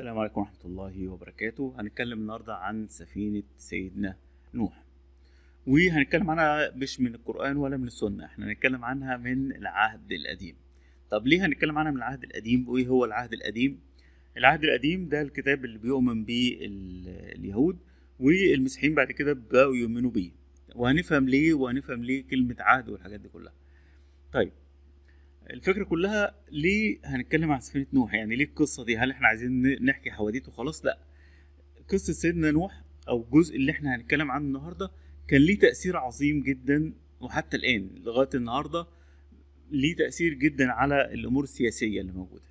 السلام عليكم ورحمة الله وبركاته هنتكلم النهاردة عن سفينة سيدنا نوح وهنتكلم عنها مش من القرآن ولا من السنة احنا هنتكلم عنها من العهد القديم طب ليه هنتكلم عنها من العهد القديم وايه هو العهد القديم العهد القديم ده الكتاب اللي بيؤمن به اليهود والمسيحيين بعد كده بقوا يؤمنوا بيه وهنفهم ليه وهنفهم ليه كلمة عهد والحاجات دي كلها طيب الفكره كلها ليه هنتكلم عن سفينه نوح يعني ليه القصه دي هل احنا عايزين نحكي حواديت وخلاص لا قصه سيدنا نوح او الجزء اللي احنا هنتكلم عنه النهارده كان ليه تاثير عظيم جدا وحتى الان لغايه النهارده ليه تاثير جدا على الامور السياسيه اللي موجوده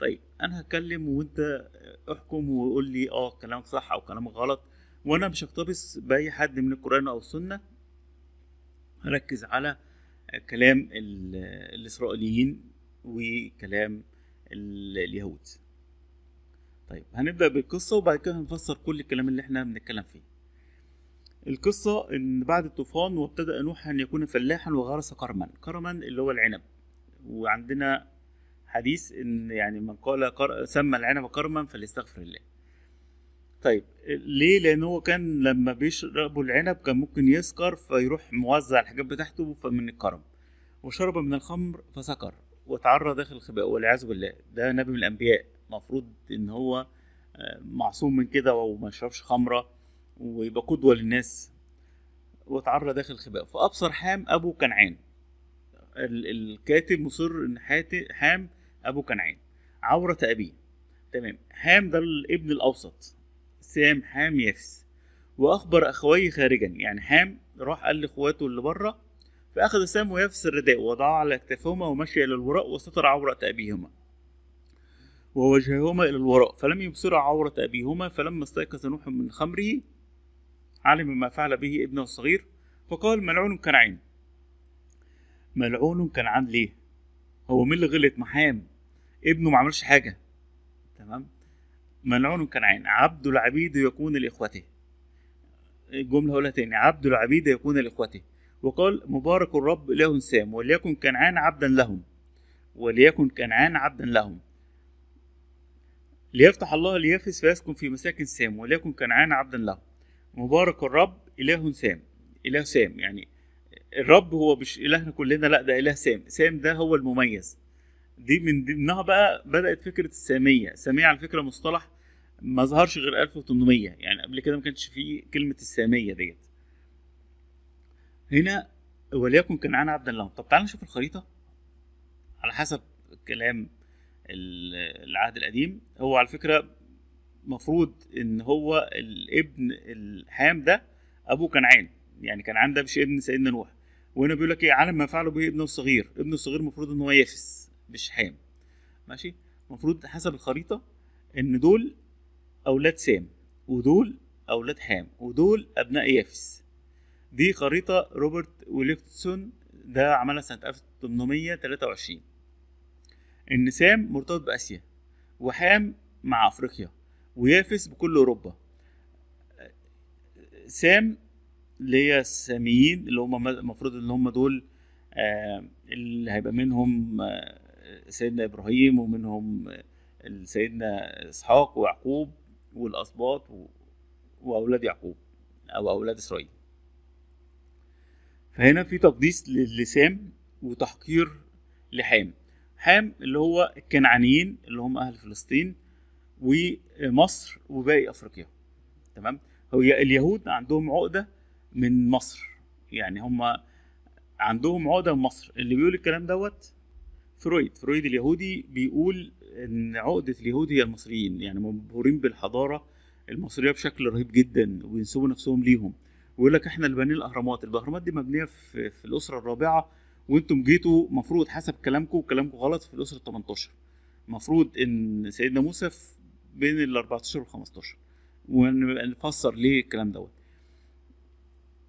طيب انا هتكلم وانت احكم وقول لي اه كلامك صح او كلامك غلط وانا مش هقتبس باي حد من القران او السنه هركز على كلام الإسرائيليين وكلام اليهود طيب هنبدأ بالقصة وبعد كده هنفسر كل الكلام اللي احنا بنتكلم فيه القصة إن بعد الطوفان وابتدأ نوح أن يكون فلاحا وغرس كرما كرما اللي هو العنب وعندنا حديث إن يعني من قال سمى العنب كرما فليستغفر الله طيب ليه لان هو كان لما بيشربوا العنب كان ممكن يسكر فيروح موزع الحاجات بتاعته فمن الكرم وشرب من الخمر فسكر وتعرى داخل الخباء والعياذ بالله ده نبي من الانبياء المفروض ان هو آه، معصوم من كده وما يشربش خمره ويبقى قدوه للناس وتعرى داخل الخباء فابصر حام ابو كنعان الكاتب مصر ان حام ابو كنعان عورة ابيه تمام حام ده الابن الاوسط سام حام يافس وأخبر أخويه خارجا يعني حام راح قال لإخواته اللي بره فأخذ سام ويافس الرداء ووضعه على أكتافهما ومشي إلى الوراء وستر عورة أبيهما ووجههما إلى الوراء فلم يبصرا عورة أبيهما فلما استيقظ نوح من خمره علم ما فعل به ابنه الصغير فقال ملعون كنعان ملعون كنعان ليه هو مين اللي غلط محام ابنه ما عملش حاجه تمام ملعون كنعان عبد العبيد يكون لإخوته الجملة هقولها تاني عبد العبيد يكون لإخوته وقال مبارك الرب له سام وليكن كنعان عبدا لهم وليكن كنعان عبدا لهم ليفتح الله ليافس فيسكن في مساكن سام وليكن كنعان عبدا له مبارك الرب إله سام إله سام يعني الرب هو مش إلهنا كلنا لا ده إله سام سام ده هو المميز دي من ضمنها بقى بدأت فكرة السامية السامية على فكرة مصطلح ما ظهرش غير 1800 يعني قبل كده ما كانش فيه كلمه الساميه ديت هنا وليكن كنعان عبدا الله طب تعال نشوف الخريطه على حسب كلام العهد القديم هو على فكره مفروض ان هو الابن الحام ده ابوه كنعان يعني كنعان ده مش ابن سيدنا نوح وهنا بيقول لك ايه عالم ما فعله به ابنه الصغير ابنه الصغير المفروض ان هو يافس مش حام ماشي المفروض حسب الخريطه ان دول أولاد سام ودول أولاد حام ودول أبناء يافس دي خريطة روبرت ويليكسون ده عملها سنة 1823 إن سام مرتبط بآسيا وحام مع أفريقيا ويافس بكل أوروبا سام اللي هي الساميين اللي هم المفروض إن هم دول آه، اللي هيبقى منهم آه، سيدنا إبراهيم ومنهم آه، سيدنا إسحاق ويعقوب والأسباط وأولاد يعقوب أو أولاد إسرائيل فهنا في تقديس لسام وتحقير لحام حام اللي هو الكنعانيين اللي هم أهل فلسطين ومصر وباقي أفريقيا تمام هو اليهود عندهم عقدة من مصر يعني هم عندهم عقدة من مصر اللي بيقول الكلام دوت فرويد فرويد اليهودي بيقول ان عقده اليهود هي المصريين يعني مبهورين بالحضاره المصريه بشكل رهيب جدا وبينسبوا نفسهم ليهم ويقول لك احنا اللي بنينا الاهرامات الاهرامات دي مبنيه في, في الاسره الرابعه وانتم جيتوا مفروض حسب كلامكم كلامكم غلط في الاسره ال 18 المفروض ان سيدنا موسى بين ال 14 وال 15 ونفسر ليه الكلام دوت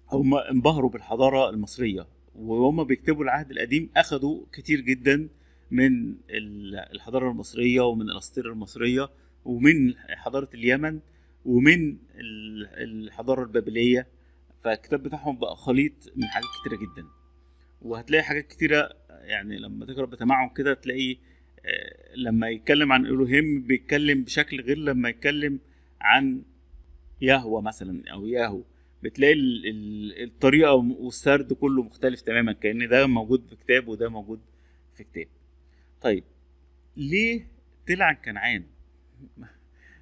هم انبهروا بالحضاره المصريه وهم بيكتبوا العهد القديم اخذوا كتير جدا من الحضاره المصريه ومن الاساطير المصريه ومن حضاره اليمن ومن الحضاره البابليه فالكتاب بتاعهم بقى خليط من حاجات كتيره جدا وهتلاقي حاجات كتيره يعني لما تقرا بتمعن كده تلاقي آه، لما يتكلم عن الوهيم بيتكلم بشكل غير لما يتكلم عن يهوى مثلا او ياهو بتلاقي الطريقه والسرد كله مختلف تماما كان ده موجود في كتاب وده موجود في كتاب طيب ليه تلعن كنعان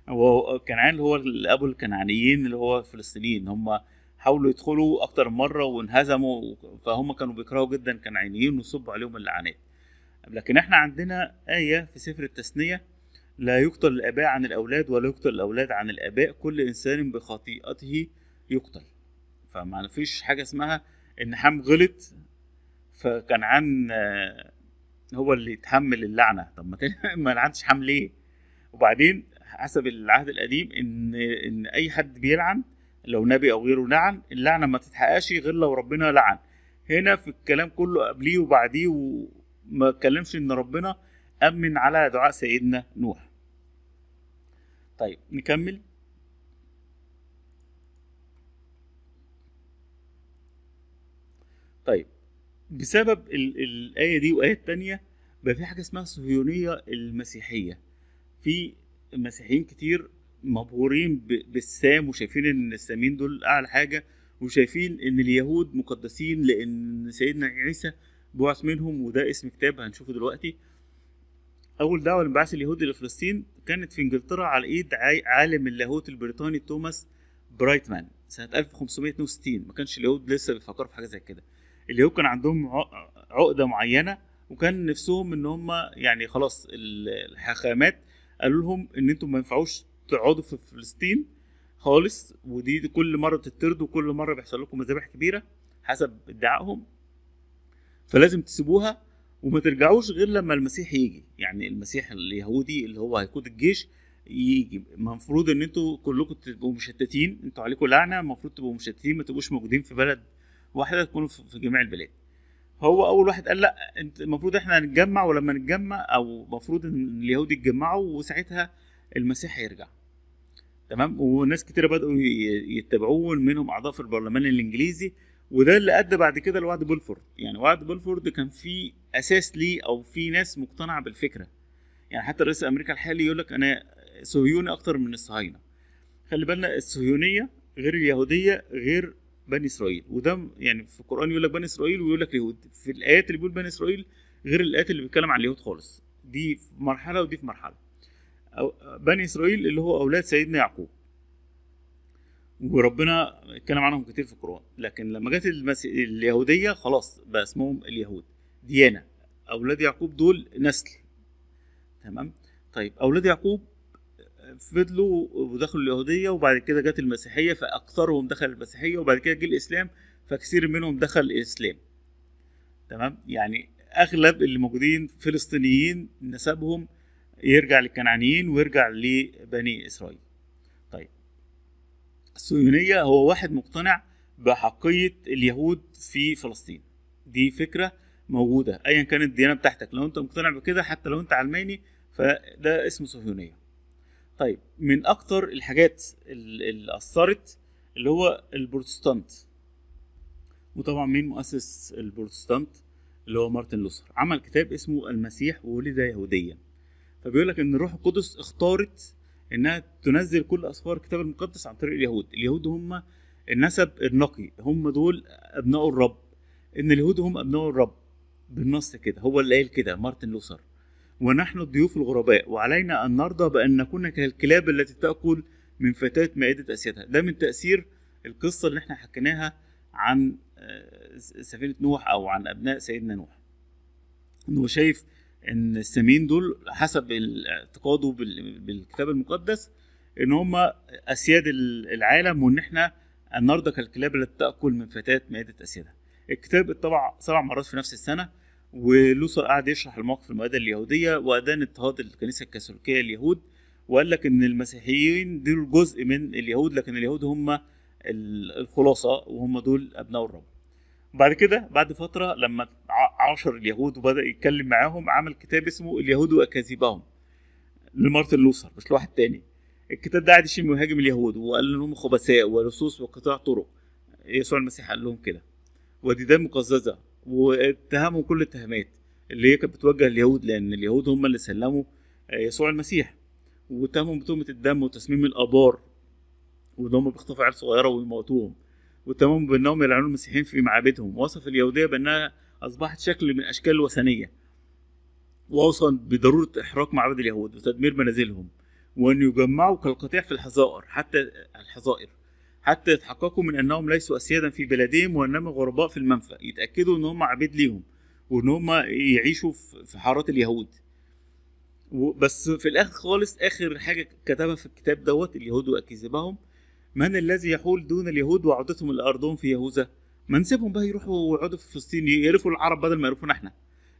هو كنعان اللي هو ابو الكنعانيين اللي هو الفلسطينيين هم حاولوا يدخلوا اكتر مره وانهزموا فهم كانوا بيكرهوا جدا كنعانيين وصبوا عليهم اللعنات لكن احنا عندنا ايه في سفر التثنيه لا يقتل الاباء عن الاولاد ولا يقتل الاولاد عن الاباء كل انسان بخطيئته يقتل فما فيش حاجه اسمها ان حام غلط فكنعان هو اللي يتحمل اللعنه طب ما ما لعنتش حمل ليه وبعدين حسب العهد القديم ان ان اي حد بيلعن لو نبي او غيره لعن اللعنه ما تتحققش غير لو ربنا لعن هنا في الكلام كله قبليه وبعديه وما اتكلمش ان ربنا امن على دعاء سيدنا نوح طيب نكمل طيب بسبب ال الايه دي وايات تانية بقى في حاجه اسمها الصهيونيه المسيحيه في مسيحيين كتير مبهورين بالسام وشايفين ان السامين دول اعلى حاجه وشايفين ان اليهود مقدسين لان سيدنا عيسى بعث منهم وده اسم كتاب هنشوفه دلوقتي اول دعوه لانبعاث اليهود لفلسطين كانت في انجلترا على ايد عالم اللاهوت البريطاني توماس برايتمان سنه 1562 ما كانش اليهود لسه بيفكروا في حاجه زي كده اللي هو كان عندهم عقده معينه وكان نفسهم ان هم يعني خلاص الحاخامات قالوا لهم ان انتم ما ينفعوش تقعدوا في فلسطين خالص ودي كل مره بتطردوا وكل مره بيحصل لكم مذابح كبيره حسب ادعائهم فلازم تسيبوها وما ترجعوش غير لما المسيح يجي يعني المسيح اليهودي اللي هو هيقود الجيش يجي المفروض ان انتوا كلكم تبقوا مشتتين انتوا عليكم لعنه المفروض تبقوا مشتتين ما تبقوش موجودين في بلد واحده تكون في جميع البلاد هو اول واحد قال لا انت المفروض احنا هنتجمع ولما نتجمع او المفروض ان اليهود يتجمعوا وساعتها المسيح هيرجع تمام وناس كتيره بداوا يتبعوه منهم اعضاء في البرلمان الانجليزي وده اللي ادى بعد كده لوعد بولفورد يعني وعد بولفورد كان في اساس ليه او في ناس مقتنعه بالفكره يعني حتى رئيس امريكا الحالي يقول لك انا صهيوني اكتر من الصهاينه خلي بالنا الصهيونيه غير اليهوديه غير بني اسرائيل وده يعني في القران يقول لك بني اسرائيل ويقول لك اليهود في الايات اللي بيقول بني اسرائيل غير الايات اللي بيتكلم عن اليهود خالص دي في مرحله ودي في مرحله أو بني اسرائيل اللي هو اولاد سيدنا يعقوب وربنا اتكلم عنهم كتير في القران لكن لما جت اليهوديه خلاص بقى اسمهم اليهود ديانه اولاد يعقوب دول نسل تمام طيب اولاد يعقوب فضلوا ودخلوا اليهوديه وبعد كده جت المسيحيه فاكثرهم دخل المسيحيه وبعد كده جه الاسلام فكثير منهم دخل الاسلام تمام يعني اغلب اللي موجودين فلسطينيين نسبهم يرجع للكنعانيين ويرجع لبني اسرائيل طيب الصهيونيه هو واحد مقتنع بحقيه اليهود في فلسطين دي فكره موجوده ايا كانت الديانه بتاعتك لو انت مقتنع بكده حتى لو انت علماني فده اسمه صهيونيه طيب من اكتر الحاجات اللي اثرت اللي هو البروتستانت وطبعا مين مؤسس البروتستانت اللي هو مارتن لوثر عمل كتاب اسمه المسيح وولد يهوديا فبيقول لك ان الروح القدس اختارت انها تنزل كل اسفار الكتاب المقدس عن طريق اليهود اليهود هم النسب النقي هم دول ابناء الرب ان اليهود هم ابناء الرب بالنص كده هو اللي قال كده مارتن لوثر ونحن الضيوف الغرباء وعلينا أن نرضى بأن نكون كالكلاب التي تأكل من فتاة مائدة أسيادها ده من تأثير القصة اللي احنا حكيناها عن آه، سفينة نوح أو عن أبناء سيدنا نوح أنه شايف إن السمين دول حسب اعتقاده بالكتاب المقدس إن هم أسياد العالم وإن احنا أن نرضى كالكلاب التي تأكل من فتاة مائدة أسيادها الكتاب اتطبع سبع مرات في نفس السنة ولوثر قعد يشرح الموقف المؤيد اليهوديه وادان اضطهاد الكنيسه الكاثوليكيه اليهود وقال لك ان المسيحيين دول جزء من اليهود لكن اليهود هم الخلاصه وهم دول ابناء الرب بعد كده بعد فتره لما عاشر اليهود وبدا يتكلم معاهم عمل كتاب اسمه اليهود واكاذيبهم لمارتن لوثر مش لواحد تاني الكتاب ده قعد يشم ويهاجم اليهود وقال لهم خبثاء ولصوص وقطاع طرق يسوع المسيح قال لهم كده وديدان مقززه واتهموا كل التهمات اللي هي كانت بتوجه اليهود لان اليهود هم اللي سلموا آه، يسوع المسيح واتهمهم بتهمه الدم وتسميم الابار وان هم بيخطفوا عيال صغيره ويموتوهم واتهمهم بانهم يلعنون المسيحيين في معابدهم وصف اليهوديه بانها اصبحت شكل من اشكال الوثنيه ووصف بضروره احراق معابد اليهود وتدمير منازلهم وان يجمعوا كالقطيع في الحظائر حتى الحظائر حتى يتحققوا من أنهم ليسوا أسيادا في بلدهم وإنما غرباء في المنفى يتأكدوا إن هم عبيد ليهم وإن هم يعيشوا في حارات اليهود بس في الآخر خالص آخر حاجة كتبها في الكتاب دوت اليهود وأكذبهم من الذي يحول دون اليهود وعودتهم لارضهم في يهوذا ما نسيبهم بقى يروحوا ويقعدوا في فلسطين يقرفوا العرب بدل ما يقرفونا احنا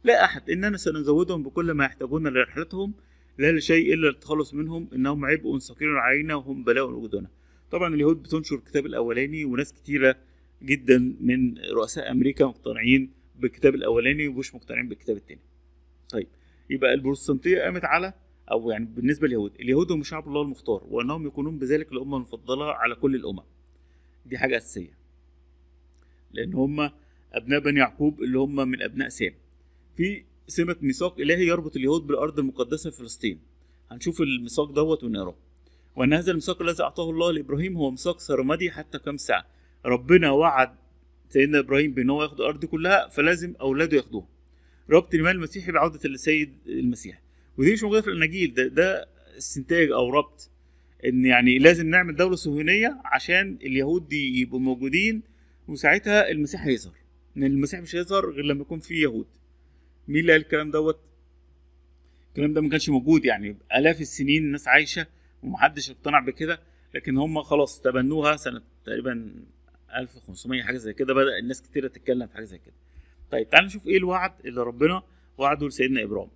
لا أحد إننا سنزودهم بكل ما يحتاجون لرحلتهم لا لشيء إلا التخلص منهم إنهم عبء ثقيل علينا وهم بلاء وجودنا طبعا اليهود بتنشر الكتاب الاولاني وناس كتيره جدا من رؤساء امريكا مقتنعين بالكتاب الاولاني ومش مقتنعين بالكتاب الثاني طيب يبقى البروتستانتيه قامت على او يعني بالنسبه لليهود اليهود هم شعب الله المختار وانهم يكونون بذلك الامه المفضله على كل الامم دي حاجه اساسيه لان هم ابناء بني يعقوب اللي هم من ابناء سام في سمه ميثاق الهي يربط اليهود بالارض المقدسه في فلسطين هنشوف الميثاق دوت ونقراه وأن هذا الميثاق الذي أعطاه الله لإبراهيم هو ميثاق سرمدي حتى كم ساعة ربنا وعد سيدنا إبراهيم بأن هو ياخد الأرض كلها فلازم أولاده ياخدوها ربط المال المسيحي بعودة السيد المسيح ودي مش موجودة في الأناجيل ده, ده استنتاج أو ربط إن يعني لازم نعمل دولة صهيونية عشان اليهود دي يبقوا موجودين وساعتها المسيح هيظهر إن المسيح مش هيظهر غير لما يكون في يهود مين اللي قال الكلام دوت الكلام ده ما كانش موجود يعني آلاف السنين الناس عايشة ومحدش اقتنع بكده لكن هم خلاص تبنوها سنه تقريبا 1500 حاجه زي كده بدا الناس كتيره تتكلم في حاجه زي كده طيب تعال نشوف ايه الوعد اللي ربنا وعده لسيدنا ابرام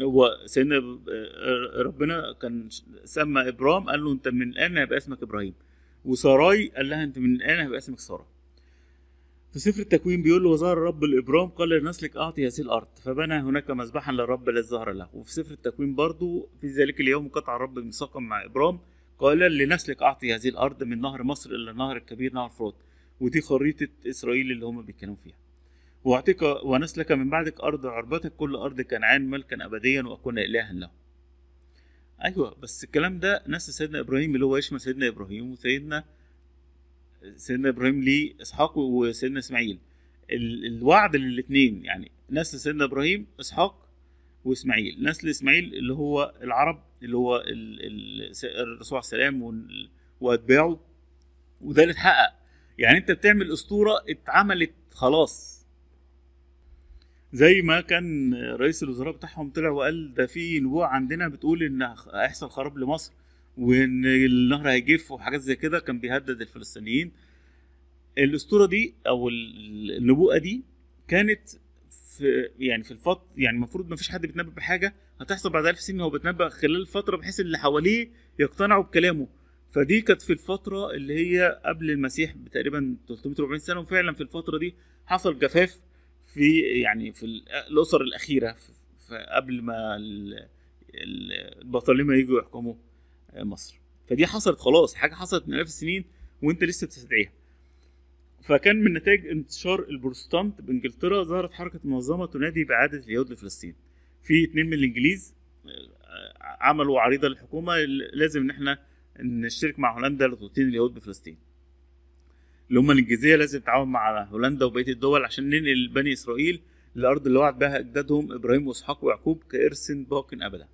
هو سيدنا آه، ربنا كان سمى ابرام قال له انت من الان هيبقى اسمك ابراهيم وساراي قال لها انت من الان هيبقى اسمك ساره في سفر التكوين بيقول له وظهر الرب الابرام قال لنسلك اعطي هذه الارض فبنى هناك مذبحا للرب الذي ظهر له وفي سفر التكوين برضه في ذلك اليوم قطع الرب ميثاقا مع ابرام قال لنسلك اعطي هذه الارض من نهر مصر الى النهر الكبير نهر فرات ودي خريطه اسرائيل اللي هم بيتكلموا فيها واعطيك ونسلك من بعدك ارض عربتك كل ارض كنعان ملكا ابديا واكون الها له ايوه بس الكلام ده ناس سيدنا ابراهيم اللي هو يشمل سيدنا ابراهيم وسيدنا سيدنا ابراهيم ليه اسحاق وسيدنا اسماعيل الوعد للاثنين يعني نسل سيدنا ابراهيم اسحاق واسماعيل نسل اسماعيل اللي هو العرب اللي هو الرسول عليه السلام واتباعه وده اللي اتحقق يعني انت بتعمل اسطوره اتعملت خلاص زي ما كان رئيس الوزراء بتاعهم طلع وقال ده في نبوءه عندنا بتقول ان هيحصل خراب لمصر وان النهر هيجف وحاجات زي كده كان بيهدد الفلسطينيين الاسطوره دي او النبوءه دي كانت في يعني في الفط يعني المفروض ما فيش حد بيتنبأ بحاجه هتحصل بعد ألف سنه هو بيتنبأ خلال فتره بحيث اللي حواليه يقتنعوا بكلامه فدي كانت في الفتره اللي هي قبل المسيح بتقريبا 340 سنه وفعلا في الفتره دي حصل جفاف في يعني في الاسر الاخيره قبل ما البطالمه يجوا يحكموا مصر فدي حصلت خلاص حاجه حصلت من الاف سنين وانت لسه بتستدعيها فكان من نتائج انتشار البروتستانت بانجلترا ظهرت حركه منظمه تنادي باعاده اليهود لفلسطين في اتنين من الانجليز آه، عملوا عريضه للحكومه لازم ان احنا نشترك مع هولندا لتوطين اليهود بفلسطين اللي هم الانجليزيه لازم تتعاون مع هولندا وبقيه الدول عشان ننقل بني اسرائيل الارض اللي وعد بها اجدادهم ابراهيم واسحاق ويعقوب كارث باق ابدا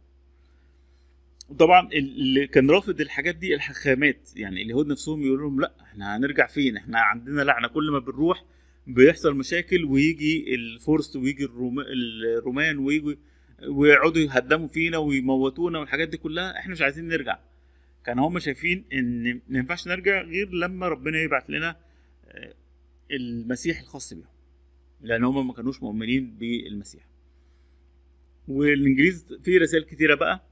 طبعا اللي كان رافض الحاجات دي الحخامات يعني اليهود نفسهم يقولوا لهم لا احنا هنرجع فين احنا عندنا لعنه كل ما بنروح بيحصل مشاكل ويجي الفرس ويجي الرومان ويجي ويقعدوا يهدموا فينا ويموتونا والحاجات دي كلها احنا مش عايزين نرجع كان هم شايفين ان ما ينفعش نرجع غير لما ربنا يبعت لنا آه، المسيح الخاص بيهم لان هم ما كانوش مؤمنين بالمسيح والانجليز في رسائل كتيره بقى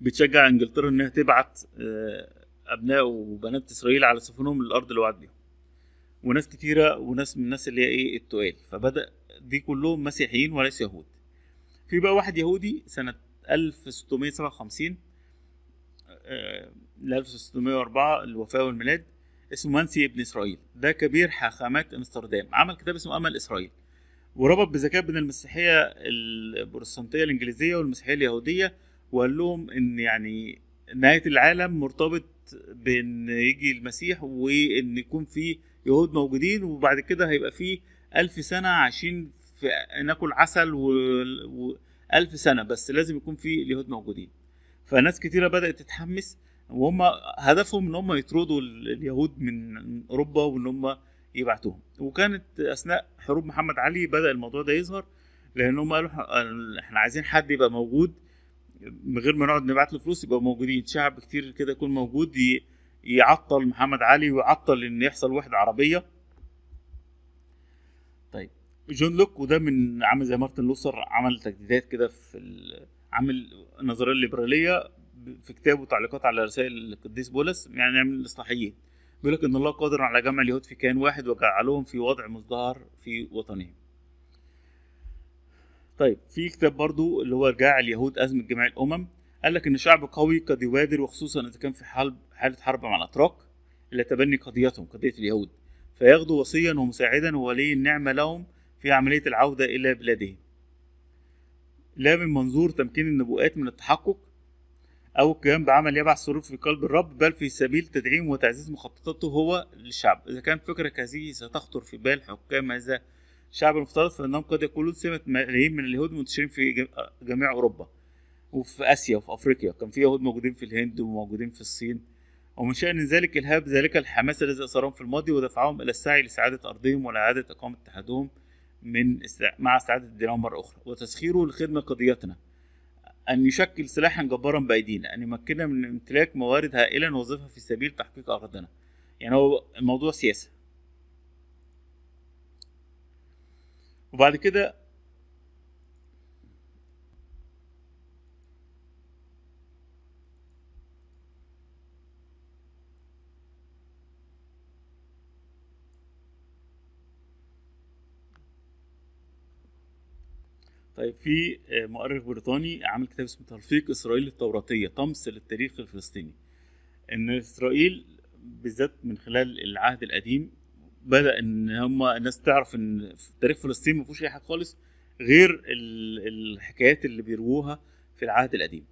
بتشجع انجلترا انها تبعت آه، ابناء وبنات اسرائيل على سفنهم للارض اللي وعد وناس كتيره وناس من الناس اللي هي ايه التقال فبدا دي كلهم مسيحيين وليس يهود في بقى واحد يهودي سنه 1657 ل 1604 الوفاه والميلاد اسمه منسي ابن اسرائيل ده كبير حاخامات امستردام عمل كتاب اسمه امل اسرائيل وربط بذكاء بين المسيحيه البروتستانتيه الانجليزيه والمسيحيه اليهوديه وقال لهم ان يعني نهايه العالم مرتبط بان يجي المسيح وان يكون في يهود موجودين وبعد كده هيبقى في ألف سنة عايشين في ناكل عسل و... ألف سنة بس لازم يكون في اليهود موجودين فناس كتيرة بدأت تتحمس وهم هدفهم ان هم يطردوا اليهود من اوروبا وان هم يبعتوهم وكانت اثناء حروب محمد علي بدا الموضوع ده يظهر لان هم قالوا احنا عايزين حد يبقى موجود من غير ما نقعد نبعت له فلوس يبقى موجودين شعب كتير كده يكون موجود يعطل محمد علي ويعطل ان يحصل وحده عربيه طيب جون لوك وده من عامل زي مارتن لوثر عمل تجديدات كده في عامل النظريه الليبراليه في كتابه تعليقات على رسائل القديس بولس يعني نعمل الاصلاحيين بيقول لك ان الله قادر على جمع اليهود في كيان واحد وجعلهم في وضع مزدهر في وطنهم طيب في كتاب برضو اللي هو رجاع اليهود أزمة جميع الأمم قال لك إن شعب قوي قد يبادر وخصوصا إذا كان في حال حالة حرب مع الأتراك إلى تبني قضيتهم قضية اليهود فيغدو وصيا ومساعدا وولي النعمة لهم في عملية العودة إلى بلادهم لا من منظور تمكين النبوءات من التحقق أو القيام بعمل يبعث سرور في قلب الرب بل في سبيل تدعيم وتعزيز مخططاته هو للشعب إذا كانت فكرة كهذه ستخطر في بال حكام هذا شعب المفترض فإنهم قد يقولون سمة ملايين من اليهود منتشرين في جميع أوروبا وفي آسيا وفي أفريقيا كان في يهود موجودين في الهند وموجودين في الصين ومن شأن ذلك إلهاب ذلك الحماس الذي اثرهم في الماضي ودفعهم إلى السعي لسعادة أرضهم ولإعادة إقامة اتحادهم من مع استعادة الدينار مرة أخرى وتسخيره لخدمة قضيتنا أن يشكل سلاحا جبارا بأيدينا أن يمكننا من امتلاك موارد هائلة نوظفها في سبيل تحقيق أغراضنا يعني هو الموضوع سياسة وبعد كده طيب في آه، مؤرخ بريطاني عامل كتاب اسمه ترفيق اسرائيل التوراتيه طمس للتاريخ الفلسطيني ان اسرائيل بالذات من خلال العهد القديم بدا ان هم الناس تعرف ان في تاريخ فلسطين ما فيهوش اي حاجه خالص غير الحكايات اللي بيرووها في العهد القديم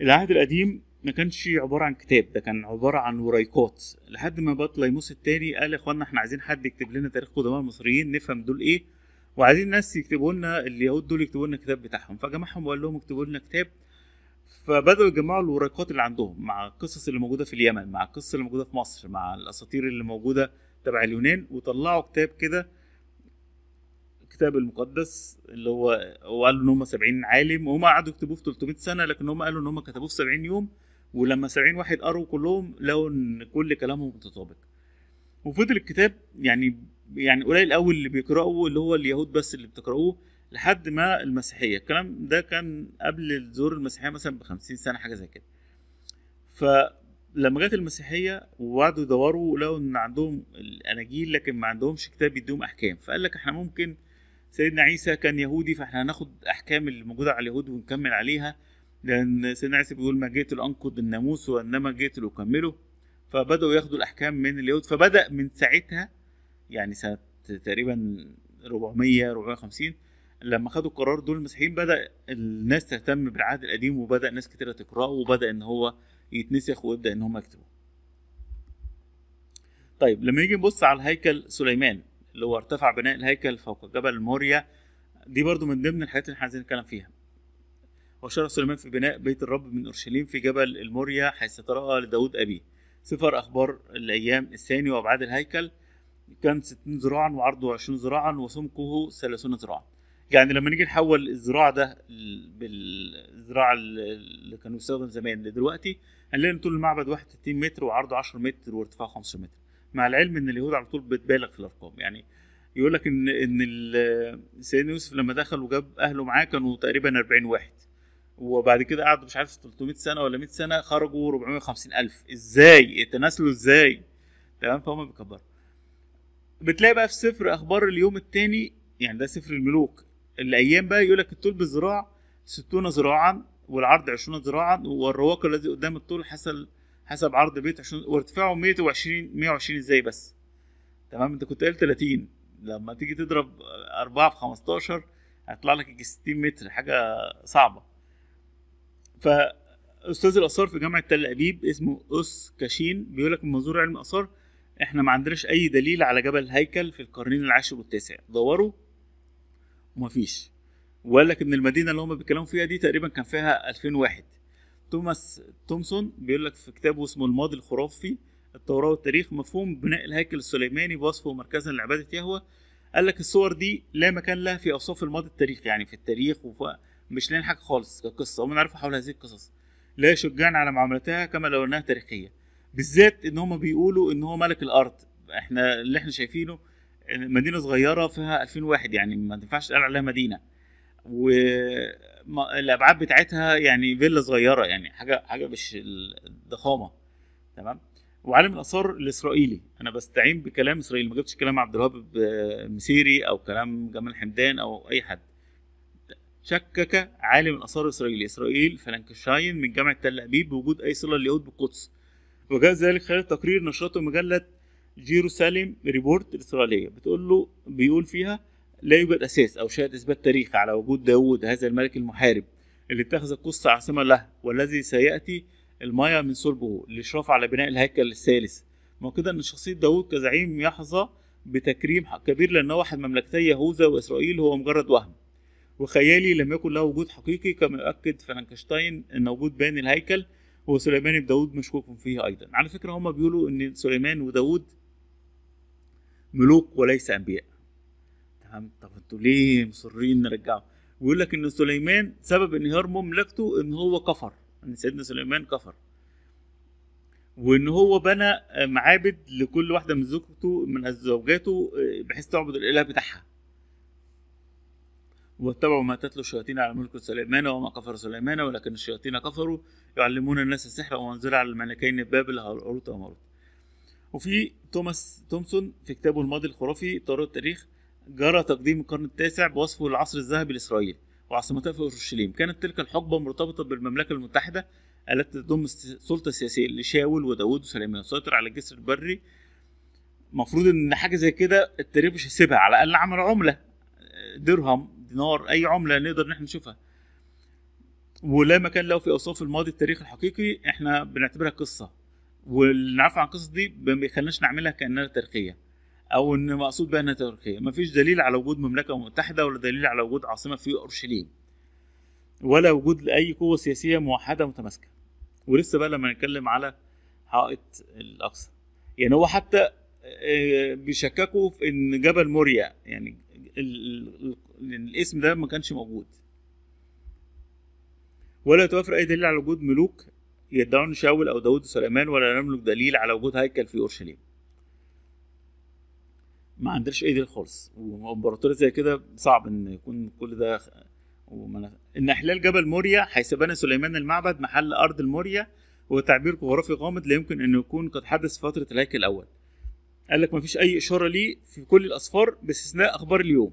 العهد القديم ما كانش عبارة عن كتاب ده كان عبارة عن ورايكات لحد ما بطليموس الثاني قال يا اخوانا احنا عايزين حد يكتب لنا تاريخ قدماء المصريين نفهم دول ايه وعايزين ناس يكتبوا لنا اليهود دول يكتبوا لنا الكتاب بتاعهم فجمعهم وقال لهم اكتبوا لنا كتاب فبدأوا يجمعوا الورقات اللي عندهم مع القصص اللي موجودة في اليمن مع القصص اللي موجودة في مصر مع الأساطير اللي موجودة تبع اليونان وطلعوا كتاب كده الكتاب المقدس اللي هو وقالوا ان هم 70 عالم وهم قعدوا يكتبوه في 300 سنه لكن هم قالوا ان هم كتبوه في 70 يوم ولما 70 واحد قروا كلهم لقوا ان كل كلامهم متطابق وفضل الكتاب يعني يعني قليل قوي اللي بيقراوه اللي هو اليهود بس اللي بتقراوه لحد ما المسيحيه الكلام ده كان قبل ظهور المسيحيه مثلا ب 50 سنه حاجه زي كده فلما جت المسيحيه وقعدوا يدوروا ولقوا ان عندهم الاناجيل لكن ما عندهمش كتاب يديهم احكام فقال لك احنا ممكن سيدنا عيسى كان يهودي فاحنا هناخد احكام اللي موجوده على اليهود ونكمل عليها لان سيدنا عيسى بيقول ما جئت لانقض الناموس وانما جئت لاكمله فبداوا ياخدوا الاحكام من اليهود فبدا من ساعتها يعني سنه تقريبا 400 450 لما خدوا القرار دول المسيحيين بدا الناس تهتم بالعهد القديم وبدا ناس كتيره تقراه وبدا ان هو يتنسخ ويبدا ان هم يكتبوا طيب لما يجي نبص على هيكل سليمان اللي هو ارتفع بناء الهيكل فوق جبل موريا دي برضو من ضمن الحاجات اللي احنا عايزين نتكلم فيها وشرع سليمان في بناء بيت الرب من اورشليم في جبل الموريا حيث تراءى لداود ابيه سفر اخبار الايام الثاني وابعاد الهيكل كان 60 ذراعا وعرضه 20 ذراعا وسمكه 30 ذراعا يعني لما نيجي نحول الزراعه ده بالزراعه اللي كانوا بيستخدم زمان لدلوقتي هنلاقي ان طول المعبد 61 متر وعرضه 10 متر وارتفاعه 5 متر مع العلم ان اليهود على طول بتبالغ في الارقام يعني يقول لك ان ان سيدنا يوسف لما دخل وجاب اهله معاه كانوا تقريبا 40 واحد وبعد كده قعدوا مش عارف 300 سنه ولا 100 سنه خرجوا 450 الف ازاي تناسلوا ازاي تمام فهم بيكبروا بتلاقي بقى في سفر اخبار اليوم الثاني يعني ده سفر الملوك الايام بقى يقول لك الطول بالذراع 60 ذراعا والعرض 20 ذراعا والرواق الذي قدام الطول حسب حسب عرض بيت 20 وارتفاعه 120 120 ازاي بس تمام انت كنت قايل 30 لما تيجي تضرب 4 في 15 هيطلع لك 60 متر حاجه صعبه استاذ الاثار في جامعه تل ابيب اسمه اس كاشين بيقول لك من منظور علم الاثار احنا ما عندناش اي دليل على جبل هيكل في القرنين العاشر والتاسع دوروا ومفيش فيش وقال لك ان المدينه اللي هم بيتكلموا فيها دي تقريبا كان فيها 2000 واحد توماس تومسون بيقول لك في كتابه اسمه الماضي الخرافي التوراة والتاريخ مفهوم بناء الهيكل السليماني بوصفه مركزا لعبادة يهوه قال لك الصور دي لا مكان لها في اوصاف الماضي التاريخي يعني في التاريخ ومش مش حاجه خالص كقصه هم عارفه حول هذه القصص لا يشجعنا على معاملتها كما لو انها تاريخيه بالذات ان هم بيقولوا ان هو ملك الارض احنا اللي احنا شايفينه مدينه صغيره فيها 2000 واحد يعني ما تنفعش تقال عليها مدينه والابعاد بتاعتها يعني فيلا صغيره يعني حاجه حاجه مش الضخامه تمام وعالم الاثار الاسرائيلي انا بستعين بكلام اسرائيلي ما جبتش كلام عبد الوهاب مسيري او كلام جمال حمدان او اي حد شكك عالم الاثار الاسرائيلي اسرائيل فلانكشاين من جامعه تل ابيب بوجود اي صله لليهود بالقدس وجاء ذلك خلال تقرير نشرته مجله جيروساليم ريبورت الإسرائيلية بتقول له بيقول فيها لا يوجد أساس أو شاهد إثبات تاريخي على وجود داوود هذا الملك المحارب اللي اتخذ القصة عاصمة له والذي سيأتي المايا من صلبه للإشراف على بناء الهيكل الثالث ما أن شخصية داوود كزعيم يحظى بتكريم كبير لأنه واحد مملكتي يهوذا وإسرائيل هو مجرد وهم وخيالي لم يكن له وجود حقيقي كما يؤكد فرانكشتاين أن وجود باني الهيكل هو سليمان بداود مشكوك فيه أيضا على فكرة هما بيقولوا أن سليمان وداود ملوك وليس انبياء تمام طب انتوا ليه مصرين نرجعه ويقول لك ان سليمان سبب انهيار مملكته ان هو كفر ان سيدنا سليمان كفر وان هو بنى معابد لكل واحده من زوجته من زوجاته بحيث تعبد الاله بتاعها واتبعوا ما تتلو الشياطين على ملك سليمان وما كفر سليمان ولكن الشياطين كفروا يعلمون الناس السحر وما انزل على الملكين بابل هاروت وماروت وفي توماس تومسون في كتابه الماضي الخرافي طار التاريخ جرى تقديم القرن التاسع بوصفه العصر الذهبي لإسرائيل وعاصمتها في أورشليم كانت تلك الحقبة مرتبطة بالمملكة المتحدة التي تضم السلطة السياسية لشاول وداود وسليمان سيطر على الجسر البري المفروض ان حاجة زي كده التاريخ مش هيسيبها على الأقل عمل عملة درهم دينار أي عملة نقدر ان احنا نشوفها ولا مكان له في أوصاف الماضي التاريخي الحقيقي احنا بنعتبرها قصة واللي نعرفه عن القصص دي ما بيخليناش نعملها كانها تاريخيه او ان مقصود بها انها تاريخيه مفيش دليل على وجود مملكه متحده ولا دليل على وجود عاصمه في اورشليم ولا وجود لاي قوه سياسيه موحده متماسكه ولسه بقى لما نتكلم على حائط الاقصى يعني هو حتى آه، بيشككوا في ان جبل موريا يعني الاسم ده ما كانش موجود ولا يتوافر اي دليل على وجود ملوك يدعون شاول أو داود سليمان ولا نملك دليل على وجود هيكل في أورشليم ما عندناش أي دليل خالص وإمبراطورية زي كده صعب إن يكون كل ده ومن... إن إحلال جبل موريا حيث بنى سليمان المعبد محل أرض الموريا وتعبير تعبير جغرافي غامض لا يمكن أن يكون قد حدث في فترة الهيكل الأول قال لك مفيش أي إشارة ليه في كل الأسفار باستثناء أخبار اليوم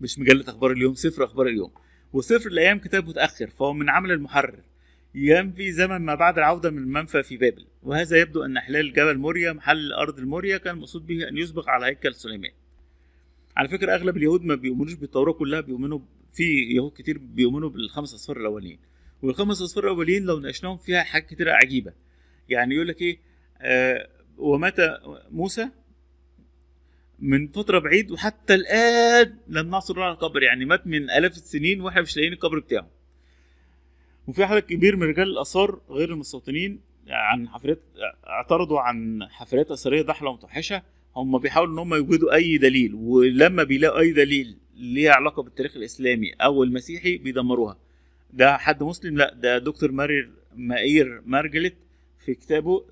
مش مجلة أخبار اليوم سفر أخبار اليوم وسفر الأيام كتاب متأخر فهو من عمل المحرر ينفي زمن ما بعد العودة من المنفى في بابل وهذا يبدو أن احلال جبل موريا محل أرض الموريا كان المقصود به أن يسبق على هيكل سليمان على فكرة أغلب اليهود ما بيؤمنوش بالتوراة كلها بيؤمنوا في يهود كتير بيؤمنوا بالخمس أصفار الأولين والخمس أصفار الأولين لو ناقشناهم فيها حاجات كتيرة عجيبة يعني يقول لك إيه آه ومات موسى من فترة بعيد وحتى الآن لم نعثر على القبر يعني مات من آلاف السنين وإحنا مش لاقيين القبر بتاعه وفي عدد كبير من رجال الآثار غير المستوطنين عن يعني حفريات اعترضوا عن حفريات أثرية ضحلة ومتوحشة هم بيحاولوا إن هم يوجدوا أي دليل ولما بيلاقوا أي دليل ليه علاقة بالتاريخ الإسلامي أو المسيحي بيدمروها ده حد مسلم لا ده دكتور مارير مائير مارجلت في كتابه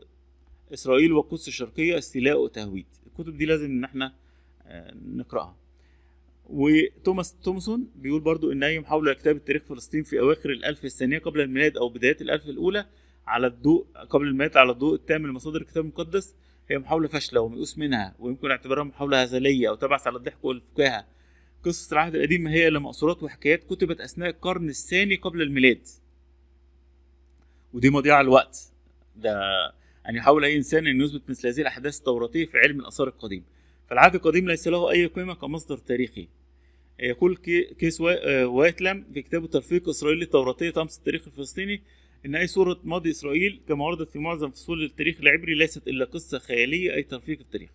إسرائيل والقدس الشرقية استيلاء وتهويد الكتب دي لازم إن احنا آه، نقرأها وتوماس تومسون بيقول برضو ان اي محاوله لكتابه تاريخ فلسطين في اواخر الالف الثانيه قبل الميلاد او بدايات الالف الاولى على الضوء قبل الميلاد على الضوء التام لمصادر الكتاب المقدس هي محاوله فاشله وميؤوس منها ويمكن اعتبارها محاوله هزليه او تبعث على الضحك والفكاهه قصص العهد القديم هي لمأسورات وحكايات كتبت اثناء القرن الثاني قبل الميلاد ودي مضيعه الوقت ده يعني يحاول اي انسان ان يثبت مثل هذه الاحداث التوراتيه في علم الاثار القديم فالعهد القديم ليس له أي قيمة كمصدر تاريخي يقول كيس آه، وايتلام في كتابه ترفيق إسرائيل التوراتية طمس التاريخ الفلسطيني إن أي صورة ماضي إسرائيل كما وردت في معظم فصول التاريخ العبري ليست إلا قصة خيالية أي ترفيق التاريخ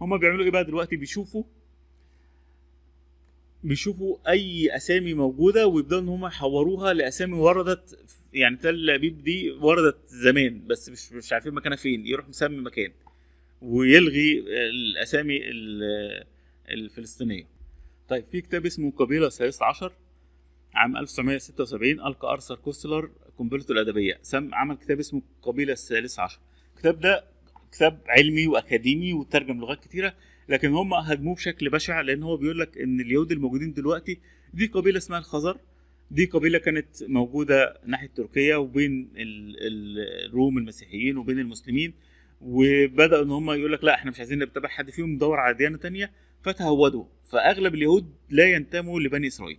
هما بيعملوا إيه بقى دلوقتي بيشوفوا بيشوفوا اي اسامي موجوده ويبداوا ان هم يحوروها لاسامي وردت يعني تل ابيب دي وردت زمان بس مش مش عارفين مكانها فين يروح مسمي مكان ويلغي الاسامي الفلسطينيه طيب في كتاب اسمه قبيله السادسة عشر عام 1976 ألقى أرثر كوستلر قنبلته الأدبية سم عمل كتاب اسمه قبيلة الثالثة عشر الكتاب ده كتاب علمي وأكاديمي وترجم لغات كتيرة لكن هم هاجموه بشكل بشع لأن هو بيقول لك إن اليهود الموجودين دلوقتي دي قبيلة اسمها الخزر دي قبيلة كانت موجودة ناحية تركيا وبين الروم المسيحيين وبين المسلمين وبداوا ان هم يقول لك لا احنا مش عايزين نتبع حد فيهم ندور على ديانه تانية فتهودوا فاغلب اليهود لا ينتموا لبني اسرائيل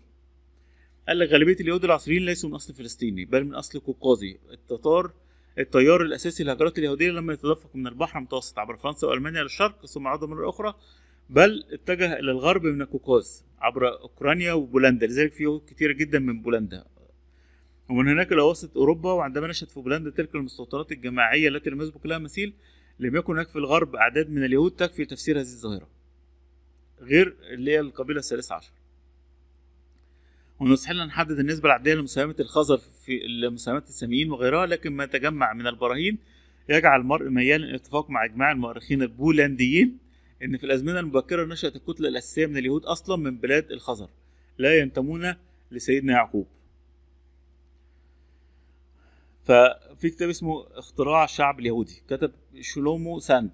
قال لك غالبيه اليهود العصريين ليسوا من اصل فلسطيني بل من اصل قوقازي التتار التيار الاساسي للهجرات اليهوديه لما يتدفق من البحر المتوسط عبر فرنسا والمانيا للشرق ثم عاد مره اخرى بل اتجه الى الغرب من القوقاز عبر اوكرانيا وبولندا لذلك في يهود كتير جدا من بولندا ومن هناك إلى وسط أوروبا وعندما نشأت في بولندا تلك المستوطنات الجماعية التي لم يسبق لها مثيل لم يكن هناك في الغرب أعداد من اليهود تكفي تفسير هذه الظاهرة غير اللي هي القبيلة الثالثة عشر ومن أن نحدد النسبة العادية لمساهمة الخزر في مساهمة الساميين وغيرها لكن ما تجمع من البراهين يجعل المرء ميال للاتفاق مع إجماع المؤرخين البولنديين إن في الأزمنة المبكرة نشأت الكتلة الأساسية من اليهود أصلا من بلاد الخزر لا ينتمون لسيدنا يعقوب ففي كتاب اسمه اختراع الشعب اليهودي كتب شلومو ساند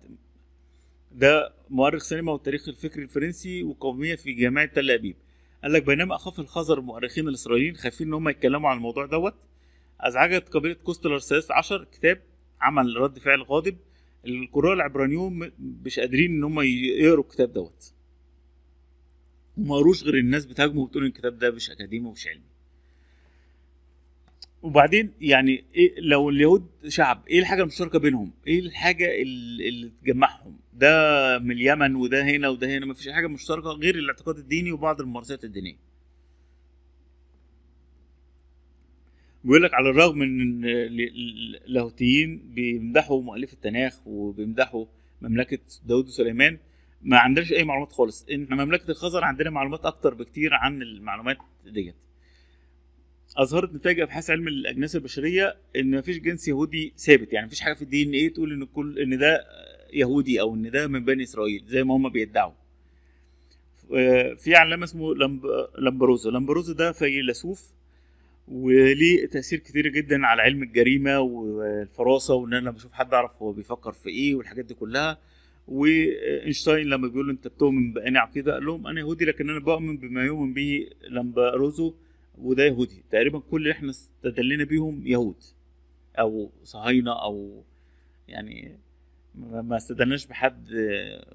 ده مؤرخ سينما والتاريخ الفكري الفرنسي والقوميه في جامعه تل ابيب قال لك بينما اخاف الخزر المؤرخين الاسرائيليين خايفين ان هم يتكلموا عن الموضوع دوت ازعجت قبيله كوستلر عشر كتاب عمل رد فعل غاضب القراء العبرانيون مش قادرين ان هم يقروا الكتاب دوت وما قروش غير الناس بتهاجمه وبتقول الكتاب ده مش اكاديمي ومش علمي وبعدين يعني إيه لو اليهود شعب ايه الحاجه المشتركه بينهم ايه الحاجه اللي تجمعهم ده من اليمن وده هنا وده هنا ما فيش حاجه مشتركه غير الاعتقاد الديني وبعض الممارسات الدينيه بيقول لك على الرغم ان اللاهوتيين بيمدحوا مؤلف التناخ وبيمدحوا مملكه داود وسليمان ما عندناش اي معلومات خالص احنا مملكه الخزر عندنا معلومات اكتر بكتير عن المعلومات ديت اظهرت نتائج ابحاث علم الاجناس البشريه ان مفيش جنس يهودي ثابت يعني مفيش حاجه في الدي ان ايه تقول ان كل ان ده يهودي او ان ده من بني اسرائيل زي ما هم بيدعوا آه، في علامه اسمه لمب... لمبروزو لمبروزو ده فيلسوف وليه تاثير كتير جدا على علم الجريمه والفراسه وان انا بشوف حد اعرف هو بيفكر في ايه والحاجات دي كلها واينشتاين لما بيقول انت بتؤمن باني عقيده قال لهم انا يهودي لكن انا بؤمن بما يؤمن به لمبروزو وده يهودي تقريبا كل اللي احنا استدلينا بيهم يهود او صهاينه او يعني ما استدلناش بحد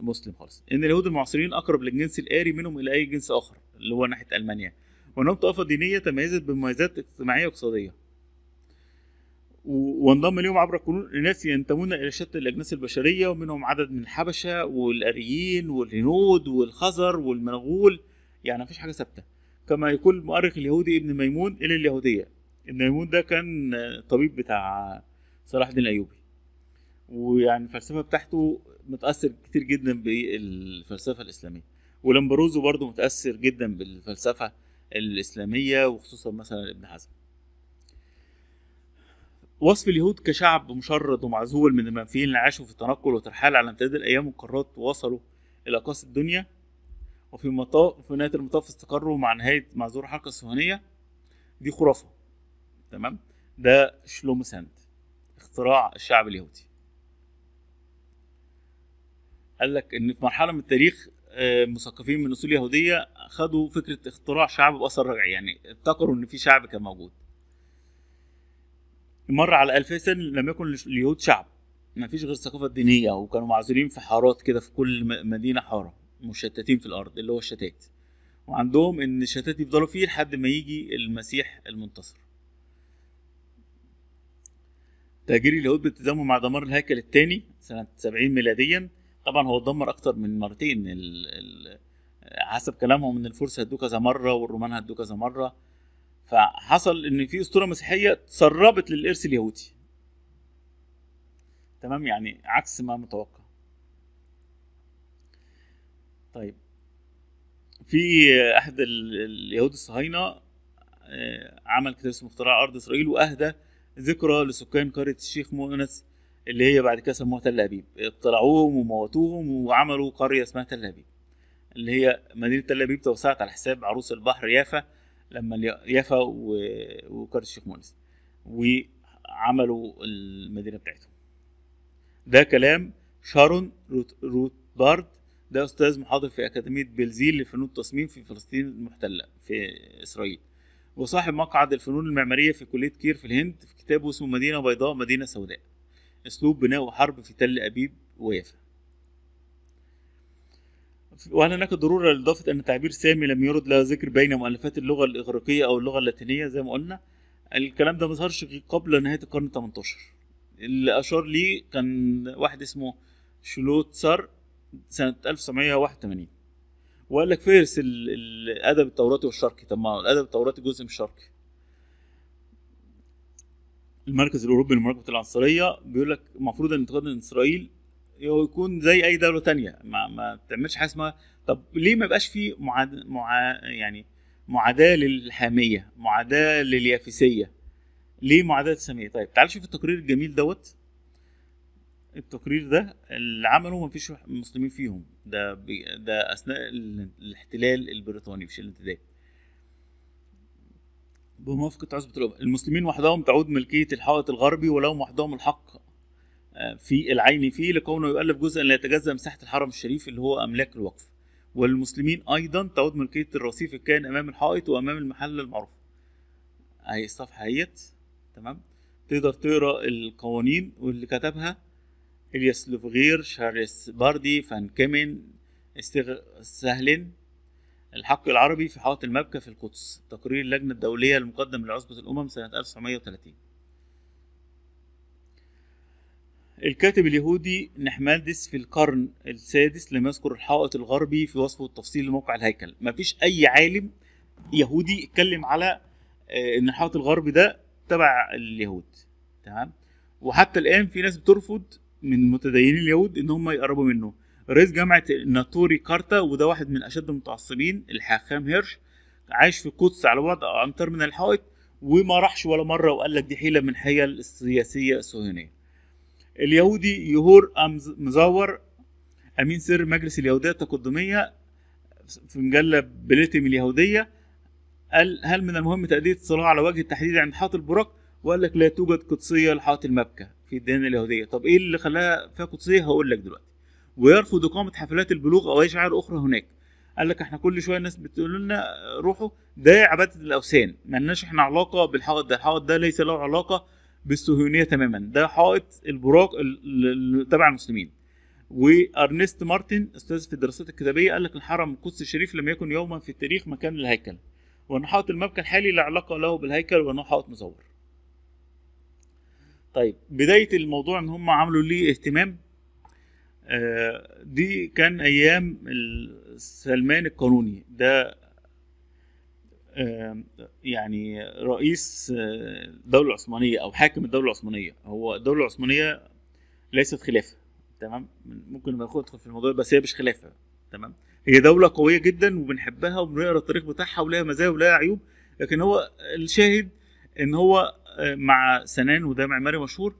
مسلم خالص ان اليهود المعاصرين اقرب للجنس الاري منهم الى اي جنس اخر اللي هو ناحيه المانيا وانهم طائفه دينيه تميزت بمميزات اجتماعيه واقتصاديه وانضم اليهم عبر القرون ناس ينتمون الى شتى الاجناس البشريه ومنهم عدد من الحبشه والاريين والهنود والخزر والمنغول يعني مفيش حاجه ثابته كما يقول المؤرخ اليهودي ابن ميمون إلى اليهودية ابن ميمون ده كان طبيب بتاع صلاح الدين الأيوبي ويعني الفلسفة بتاعته متأثر كتير جدا بالفلسفة الإسلامية ولمبروزو برضه متأثر جدا بالفلسفة الإسلامية وخصوصا مثلا ابن حزم وصف اليهود كشعب مشرد ومعزول من المنفيين اللي عاشوا في التنقل والترحال على امتداد الأيام والقارات ووصلوا إلى أقاصي الدنيا وفي مطاف في نهايه المطاف استقروا مع نهايه مع ظهور الحركه الصهيونيه دي خرافه تمام ده شلوم ساند اختراع الشعب اليهودي قال لك ان في مرحله من التاريخ آه، مثقفين من اصول يهوديه خدوا فكره اختراع شعب باثر رجعي يعني افتكروا ان في شعب كان موجود مر على ألفي سنة لم يكن اليهود شعب ما فيش غير الثقافة الدينية وكانوا معزولين في حارات كده في كل مدينة حارة مشتتين في الارض اللي هو الشتات وعندهم ان الشتات يفضلوا فيه لحد ما يجي المسيح المنتصر تهجير اليهود بالتزامهم مع دمار الهيكل الثاني سنة 70 ميلاديا طبعا هو اتدمر أكتر من مرتين حسب كلامهم إن الفرس هدوه كذا مرة والرومان هدوه كذا مرة فحصل إن في أسطورة مسيحية تسربت للإرث اليهودي تمام يعني عكس ما متوقع طيب في احد اليهود الصهاينه آه، عمل كتاب اسمه اختراع ارض اسرائيل واهدى ذكرى لسكان قريه الشيخ مؤنس اللي هي بعد كده سموها تل ابيب اقتلعوهم وموتوهم وعملوا قريه اسمها تل ابيب اللي هي مدينه تل ابيب توسعت على حساب عروس البحر يافا لما يافا وقريه الشيخ مؤنس وعملوا المدينه بتاعتهم ده كلام شارون بارد ده استاذ محاضر في اكاديميه بلزيل لفنون التصميم في فلسطين المحتله في اسرائيل وصاحب مقعد الفنون المعماريه في كليه كير في الهند في كتابه اسمه مدينه بيضاء مدينه سوداء اسلوب بناء وحرب في تل ابيب ويافا وهل هناك ضرورة لإضافة أن تعبير سامي لم يرد له ذكر بين مؤلفات اللغة الإغريقية أو اللغة اللاتينية زي ما قلنا الكلام ده مظهرش قبل نهاية القرن 18 اللي أشار ليه كان واحد اسمه شلوتسر سنه 1981 وقال لك فهرس الادب التوراتي والشرقي طب ما الادب التوراتي جزء من الشرقي المركز الاوروبي لمراقبه العنصريه بيقول لك المفروض ان من اسرائيل هو يكون زي اي دوله تانية ما, ما تعملش حاجه اسمها طب ليه ما يبقاش في معاد... مع... يعني معاداه للحاميه معاداه لليافسيه ليه معاداه الساميه طيب تعال شوف التقرير الجميل دوت التقرير ده اللي عمله مفيش مسلمين فيهم ده ده اثناء الاحتلال البريطاني مش الانتداب بموافقة عزبة الأمم المسلمين وحدهم تعود ملكية الحائط الغربي ولهم وحدهم الحق آه، في العين فيه لكونه يؤلف جزءا لا يتجزأ مساحة الحرم الشريف اللي هو أملاك الوقف والمسلمين أيضا تعود ملكية الرصيف الكائن أمام الحائط وأمام المحل المعروف هي الصفحة هيت تمام تقدر تقرا القوانين واللي كتبها إلياس لوفغير شارلس باردي فان كيمن استغ... سهلن الحق العربي في حائط المبكى في القدس تقرير اللجنة الدولية المقدم لعصبة الأمم سنة 1930 الكاتب اليهودي نحمادس في القرن السادس لم يذكر الحائط الغربي في وصفه التفصيل لموقع الهيكل مفيش أي عالم يهودي اتكلم على آه، إن الحائط الغربي ده تبع اليهود تمام وحتى الآن في ناس بترفض من متدينين اليهود ان هم يقربوا منه رئيس جامعه ناتوري كارتا وده واحد من اشد المتعصبين الحاخام هيرش عايش في القدس على بعد امتار من الحائط وما راحش ولا مره وقال لك دي حيله من حيل السياسيه الصهيونيه اليهودي يهور مزور امين سر مجلس اليهوديه التقدميه في مجله بليتم اليهوديه قال هل من المهم تأدية الصلاة على وجه التحديد عند حائط البراق وقال لك لا توجد قدسيه لحائط المبكى في الديانه اليهوديه طب ايه اللي خلاها فيها قدسيه هقول لك دلوقتي ويرفض اقامه حفلات البلوغ او اي شعائر اخرى هناك قال لك احنا كل شويه الناس بتقول لنا روحوا ده عباده الاوثان ما لناش احنا علاقه بالحائط ده الحائط ده ليس له علاقه بالصهيونيه تماما ده حائط البراق تبع المسلمين وارنست مارتن استاذ في الدراسات الكتابيه قال لك الحرم القدس الشريف لم يكن يوما في التاريخ مكان للهيكل وان حائط المبكى الحالي لا علاقه له بالهيكل وانه حائط مزور طيب بدايه الموضوع ان هم عملوا لي اهتمام آه دي كان ايام سلمان القانوني ده آه يعني رئيس الدوله آه، العثمانيه او حاكم الدوله العثمانيه هو الدوله العثمانيه ليست خلافه تمام ممكن ما ادخل في الموضوع بس هي مش خلافه تمام هي دوله قويه جدا وبنحبها وبنقرا التاريخ بتاعها ولها مزايا ولها عيوب لكن هو الشاهد ان هو مع سنان وده معماري مشهور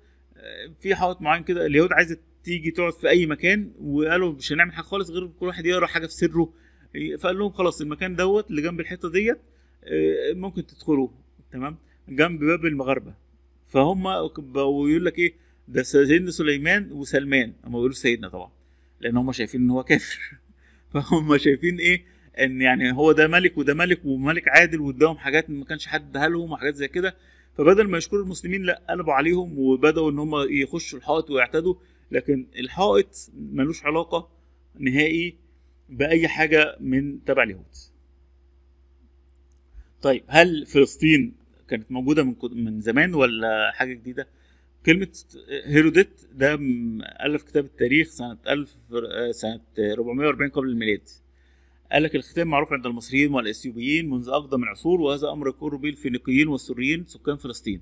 في حائط معين كده اليهود عايزه تيجي تقعد في اي مكان وقالوا مش هنعمل حاجه خالص غير كل واحد يقرا حاجه في سره فقال لهم خلاص المكان دوت اللي جنب الحته ديت آه، ممكن تدخلوه تمام جنب باب المغاربه فهم بقوا يقول لك ايه ده سيدنا سليمان وسلمان هم بيقولوا سيدنا طبعا لان هم شايفين ان هو كافر فهم شايفين ايه ان يعني هو ده ملك وده ملك وملك عادل واداهم حاجات ما كانش حد اداها لهم وحاجات زي كده فبدل ما يشكروا المسلمين لا قلبوا عليهم وبداوا ان هم يخشوا الحائط ويعتدوا لكن الحائط ملوش علاقه نهائي باي حاجه من تبع اليهود طيب هل فلسطين كانت موجوده من من زمان ولا حاجه جديده كلمه هيروديت ده الف كتاب التاريخ سنه 1000 سنه 440 قبل الميلاد قال لك الختام معروف عند المصريين والاثيوبيين منذ اقدم العصور وهذا امر يقر به الفينيقيين والسوريين سكان فلسطين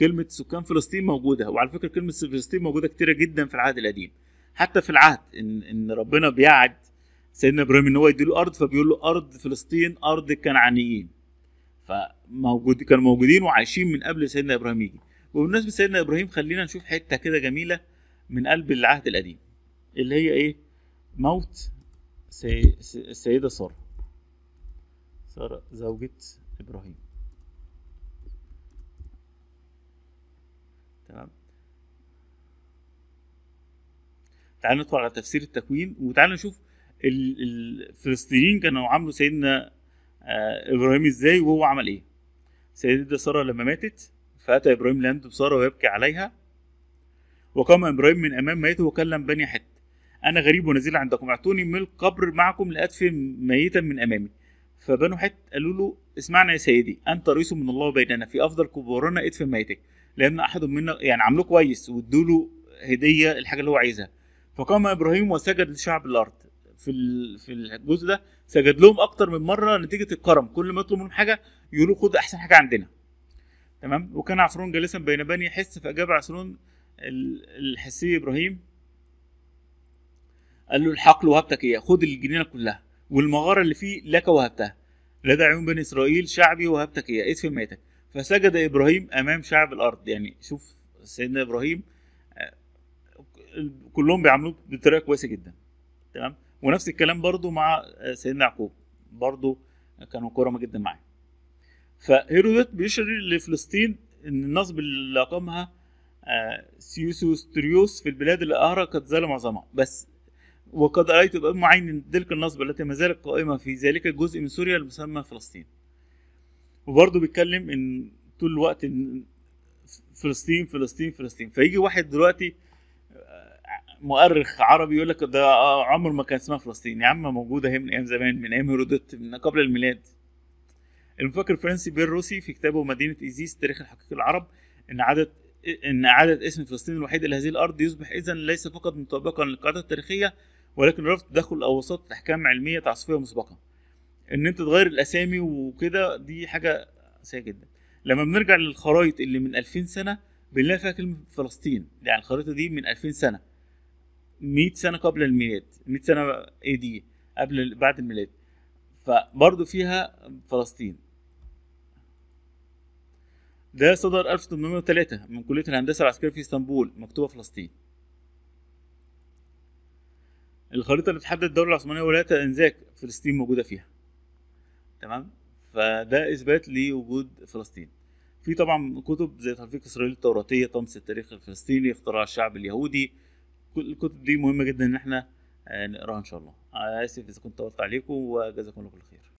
كلمه سكان فلسطين موجوده وعلى فكره كلمه فلسطين موجوده كتيره جدا في العهد القديم حتى في العهد ان ان ربنا بيعد سيدنا ابراهيم ان هو يديله ارض فبيقول له ارض فلسطين ارض الكنعانيين. فموجود كانوا موجودين وعايشين من قبل سيدنا ابراهيم يجي وبالنسبه سيدنا ابراهيم خلينا نشوف حته كده جميله من قلب العهد القديم اللي هي ايه موت السيدة سارة سارة زوجة إبراهيم تمام تعالوا ندخل على تفسير التكوين وتعالوا نشوف الفلسطينيين كانوا عاملوا سيدنا آه، ابراهيم ازاي وهو عمل ايه سيدة سارة لما ماتت فأتى إبراهيم لعنده بسارة ويبكي عليها وقام إبراهيم من أمام ميته وكلم بني حت انا غريب ونزيل عندكم اعطوني من القبر معكم لادفن ميتا من امامي فبنو حت قالوا له اسمعنا يا سيدي انت رئيس من الله بيننا في افضل قبورنا ادفن ميتك لان احد منا يعني عامله كويس وادوا له هديه الحاجه اللي هو عايزها فقام ابراهيم وسجد لشعب الارض في في الجزء ده سجد لهم اكتر من مره نتيجه الكرم كل ما يطلب منهم حاجه يقولوا خد احسن حاجه عندنا تمام وكان عفرون جالسا بين بني حس فاجاب عفرون الحسي ابراهيم قال له الحق وهبتك ايه اياه خد الجنينه كلها والمغاره اللي فيه لك وهبتها لدى عيون بني اسرائيل شعبي وهبتك اياه ادفن ميتك فسجد ابراهيم امام شعب الارض يعني شوف سيدنا ابراهيم آه، كلهم بيعاملوه بطريقه كويسه جدا تمام ونفس الكلام برضو مع آه، سيدنا يعقوب برضو كانوا كرمه جدا معاه فهيرودوت بيشير لفلسطين ان النصب اللي اقامها آه، سيوسوستريوس في البلاد اللي كانت ظلم عظمها بس وقد رأيت بأم عين تلك النصب التي ما زالت قائمة في ذلك الجزء من سوريا المسمى فلسطين وبرضه بيتكلم إن طول الوقت فلسطين فلسطين فلسطين فيجي واحد دلوقتي آه، مؤرخ عربي يقول لك ده عمر ما كان اسمها فلسطين يا عم موجوده هي من ايام زمان من ايام هيرودوت من قبل الميلاد المفكر الفرنسي بير روسي في كتابه مدينه ايزيس تاريخ الحقيقي العرب ان عدد ان اعاده اسم فلسطين الوحيد لهذه الارض يصبح اذا ليس فقط مطابقا للقاعده التاريخيه ولكن رفض تدخل او وسط احكام علميه تعصفيه مسبقه ان انت تغير الاسامي وكده دي حاجه سيئه جدا لما بنرجع للخرايط اللي من 2000 سنه بنلاقي فيها كلمه فلسطين يعني الخريطه دي من 2000 سنه 100 سنه قبل الميلاد 100 سنه اي دي قبل بعد الميلاد فبرضه فيها فلسطين ده صدر 1803 من كليه الهندسه العسكريه في اسطنبول مكتوبه فلسطين الخريطه اللي بتحدد الدوله العثمانيه ولايه انذاك فلسطين موجوده فيها تمام فده اثبات لوجود فلسطين في طبعا كتب زي تلفيق اسرائيل التوراتيه طمس التاريخ الفلسطيني اختراع الشعب اليهودي كل الكتب دي مهمه جدا ان احنا آه، نقراها ان شاء الله آه، اسف اذا كنت طولت عليكم وجزاكم الله كل خير